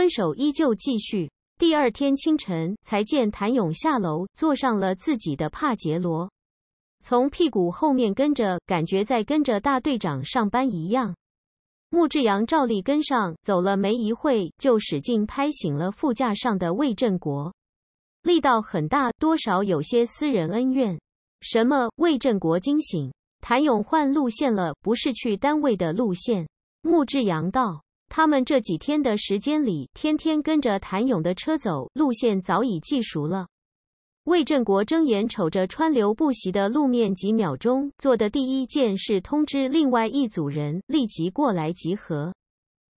分手依旧继续。第二天清晨，才见谭勇下楼，坐上了自己的帕杰罗，从屁股后面跟着，感觉在跟着大队长上班一样。穆志阳照例跟上，走了没一会，就使劲拍醒了副驾上的魏振国，力道很大，多少有些私人恩怨。什么？魏振国惊醒，谭勇换路线了，不是去单位的路线。穆志阳道。他们这几天的时间里，天天跟着谭勇的车走，路线早已记熟了。魏振国睁眼瞅着川流不息的路面，几秒钟做的第一件事通知另外一组人立即过来集合。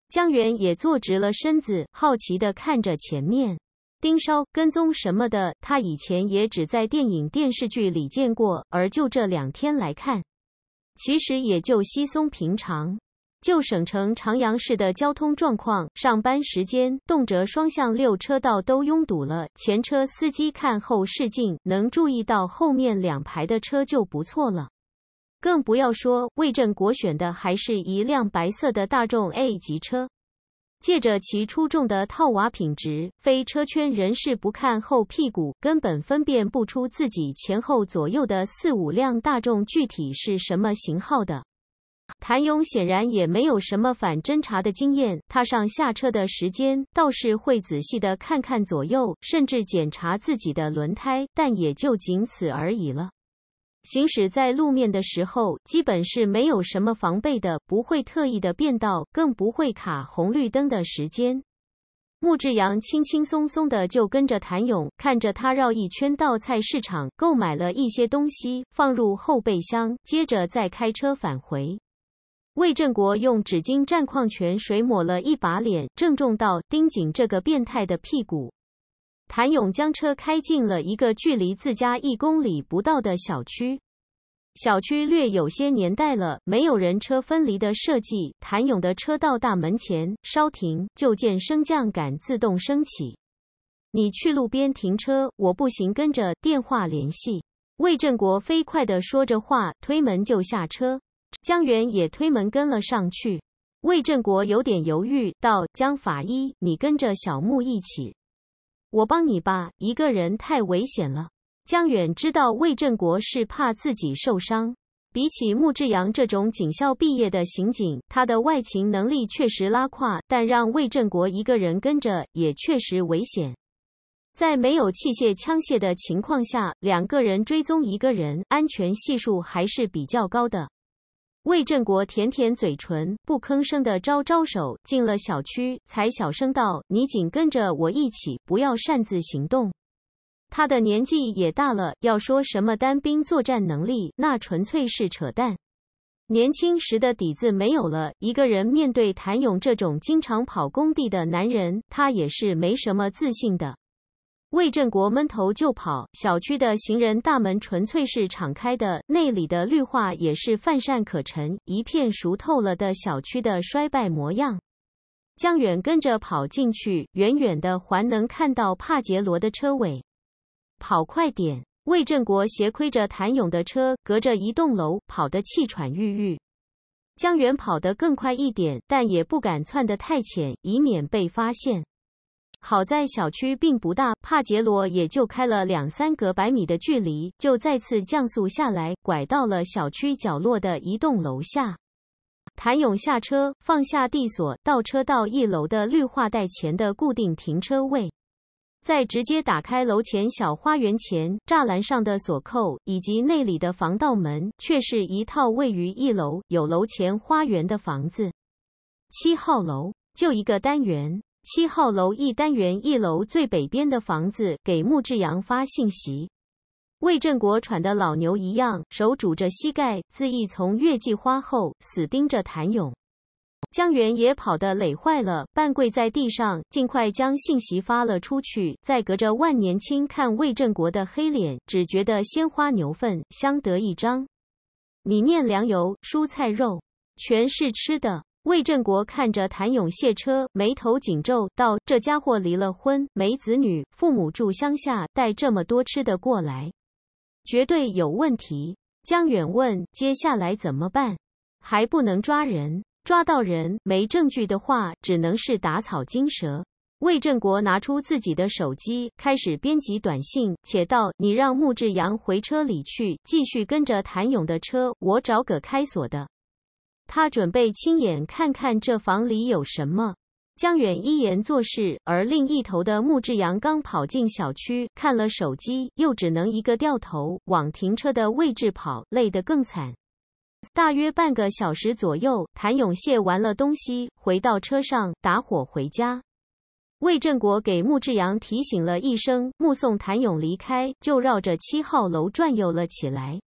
江源也坐直了身子，好奇地看着前面，盯梢、跟踪什么的，他以前也只在电影、电视剧里见过，而就这两天来看，其实也就稀松平常。就省城长阳市的交通状况，上班时间动辄双向六车道都拥堵了，前车司机看后视镜能注意到后面两排的车就不错了，更不要说魏正国选的还是一辆白色的大众 A 级车，借着其出众的套娃品质，非车圈人士不看后屁股根本分辨不出自己前后左右的四五辆大众具体是什么型号的。谭勇显然也没有什么反侦查的经验，他上下车的时间倒是会仔细的看看左右，甚至检查自己的轮胎，但也就仅此而已了。行驶在路面的时候，基本是没有什么防备的，不会特意的变道，更不会卡红绿灯的时间。穆志阳轻轻松松的就跟着谭勇，看着他绕一圈到菜市场购买了一些东西，放入后备箱，接着再开车返回。魏振国用纸巾蘸矿泉水抹了一把脸，郑重到盯紧这个变态的屁股。”谭勇将车开进了一个距离自家一公里不到的小区，小区略有些年代了，没有人车分离的设计。谭勇的车到大门前稍停，就见升降杆自动升起。你去路边停车，我不行，跟着电话联系。魏振国飞快地说着话，推门就下车。江远也推门跟了上去。魏振国有点犹豫，道：“江法医，你跟着小木一起，我帮你吧。一个人太危险了。”江远知道魏振国是怕自己受伤。比起穆志阳这种警校毕业的刑警，他的外勤能力确实拉胯。但让魏振国一个人跟着也确实危险。在没有器械枪械的情况下，两个人追踪一个人，安全系数还是比较高的。魏振国舔舔嘴唇，不吭声的招招手，进了小区，才小声道：“你紧跟着我一起，不要擅自行动。”他的年纪也大了，要说什么单兵作战能力，那纯粹是扯淡。年轻时的底子没有了，一个人面对谭勇这种经常跑工地的男人，他也是没什么自信的。魏振国闷头就跑，小区的行人大门纯粹是敞开的，内里的绿化也是泛善可陈，一片熟透了的小区的衰败模样。江远跟着跑进去，远远的还能看到帕杰罗的车尾。跑快点！魏振国斜窥着谭勇的车，隔着一栋楼跑得气喘吁吁。江远跑得更快一点，但也不敢窜得太浅，以免被发现。好在小区并不大，帕杰罗也就开了两三个百米的距离，就再次降速下来，拐到了小区角落的一栋楼下。谭勇下车，放下地锁，倒车到一楼的绿化带前的固定停车位，再直接打开楼前小花园前栅栏上的锁扣，以及内里的防盗门，却是一套位于一楼有楼前花园的房子，七号楼就一个单元。七号楼一单元一楼最北边的房子，给穆志阳发信息。魏振国喘得老牛一样，手拄着膝盖，自意从月季花后死盯着谭勇。江源也跑得累坏了，半跪在地上，尽快将信息发了出去。再隔着万年青看魏振国的黑脸，只觉得鲜花牛粪相得益彰。米面粮油、蔬菜肉，全是吃的。魏振国看着谭勇卸车，眉头紧皱，道：“这家伙离了婚，没子女，父母住乡下，带这么多吃的过来，绝对有问题。”江远问：“接下来怎么办？还不能抓人，抓到人没证据的话，只能是打草惊蛇。”魏振国拿出自己的手机，开始编辑短信，且道：“你让穆志阳回车里去，继续跟着谭勇的车，我找个开锁的。”他准备亲眼看看这房里有什么。江远一言做事，而另一头的穆志阳刚跑进小区，看了手机，又只能一个掉头往停车的位置跑，累得更惨。大约半个小时左右，谭勇卸完了东西，回到车上打火回家。魏振国给穆志阳提醒了一声，目送谭勇离开，就绕着七号楼转悠了起来。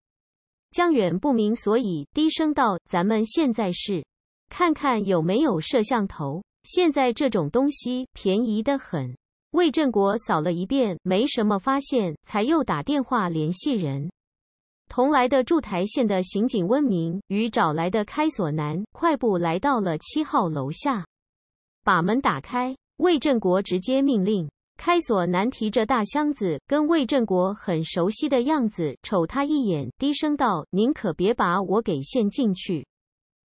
江远不明所以，低声道：“咱们现在是看看有没有摄像头。现在这种东西便宜的很。”魏振国扫了一遍，没什么发现，才又打电话联系人。同来的驻台县的刑警温明与找来的开锁男快步来到了七号楼下，把门打开。魏振国直接命令。开锁男提着大箱子，跟魏振国很熟悉的样子，瞅他一眼，低声道：“您可别把我给陷进去。”“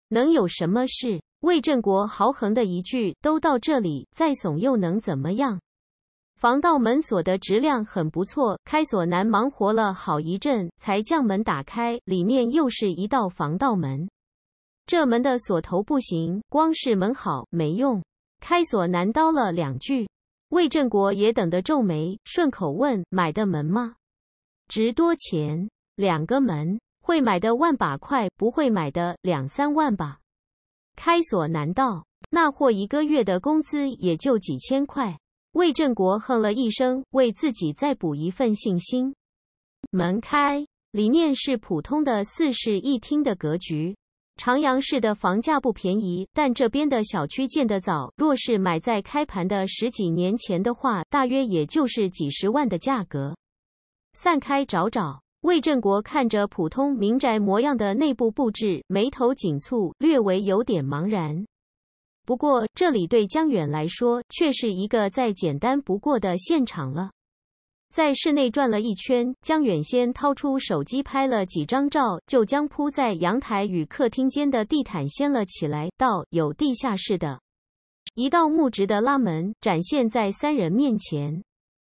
能有什么事？”魏振国豪横的一句：“都到这里，再怂又能怎么样？”防盗门锁的质量很不错，开锁男忙活了好一阵，才将门打开，里面又是一道防盗门。这门的锁头不行，光是门好没用。开锁男叨了两句。魏振国也等得皱眉，顺口问：“买的门吗？值多钱？两个门会买的万把块，不会买的两三万吧？开锁难道那货一个月的工资也就几千块？”魏振国哼了一声，为自己再补一份信心。门开，里面是普通的四室一厅的格局。长阳市的房价不便宜，但这边的小区建得早，若是买在开盘的十几年前的话，大约也就是几十万的价格。散开找找，魏振国看着普通民宅模样的内部布置，眉头紧蹙，略微有点茫然。不过这里对江远来说，却是一个再简单不过的现场了。在室内转了一圈，江远先掏出手机拍了几张照，就将铺在阳台与客厅间的地毯掀了起来。到有地下室的一道木质的拉门展现在三人面前。